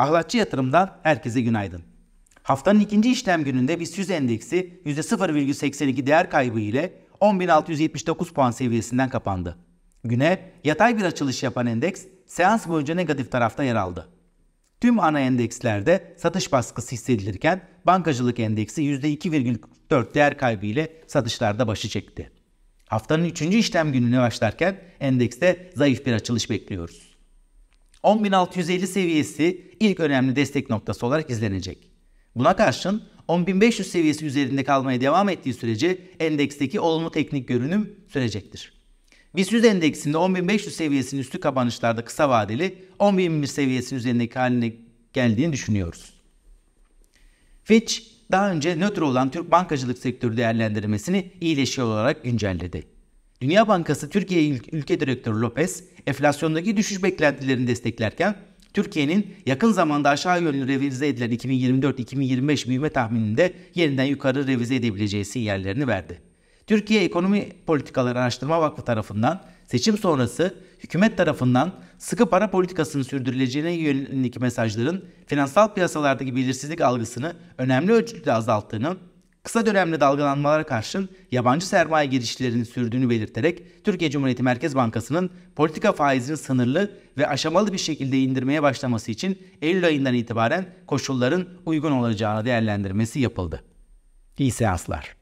Ahlatçı yatırımdan herkese günaydın. Haftanın ikinci işlem gününde BIST 100 endeksi %0,82 değer kaybı ile 10.679 puan seviyesinden kapandı. Güne yatay bir açılış yapan endeks seans boyunca negatif tarafta yer aldı. Tüm ana endekslerde satış baskısı hissedilirken bankacılık endeksi %2,4 değer kaybı ile satışlarda başı çekti. Haftanın 3. işlem gününe başlarken endekste zayıf bir açılış bekliyoruz. 10.650 seviyesi ilk önemli destek noktası olarak izlenecek. Buna karşın 10.500 seviyesi üzerinde kalmaya devam ettiği sürece endeksteki olumlu teknik görünüm sürecektir. BIST 100 endeksinde 10.500 seviyesinin üstü kapanışlarda kısa vadeli 10.021 seviyesinin üzerindeki haline geldiğini düşünüyoruz. Fitch daha önce nötr olan Türk bankacılık sektörü değerlendirmesini iyileşiyor olarak güncelledi. Dünya Bankası Türkiye Ülke Direktörü Lopez, enflasyondaki düşüş beklentilerini desteklerken Türkiye'nin yakın zamanda aşağı yönlü revize edilen 2024-2025 büyüme tahmininde yeniden yukarı revize edebileceği sinyallerini verdi. Türkiye Ekonomi Politikaları Araştırma Vakfı tarafından seçim sonrası hükümet tarafından sıkı para politikasının sürdürüleceğine yönelik mesajların finansal piyasalardaki belirsizlik algısını önemli ölçüde azalttığını kısa dönemli dalgalanmalara karşın yabancı sermaye girişlerinin sürdüğünü belirterek Türkiye Cumhuriyeti Merkez Bankası'nın politika faizini sınırlı ve aşamalı bir şekilde indirmeye başlaması için Eylül ayından itibaren koşulların uygun olacağını değerlendirmesi yapıldı. İyi seanslar.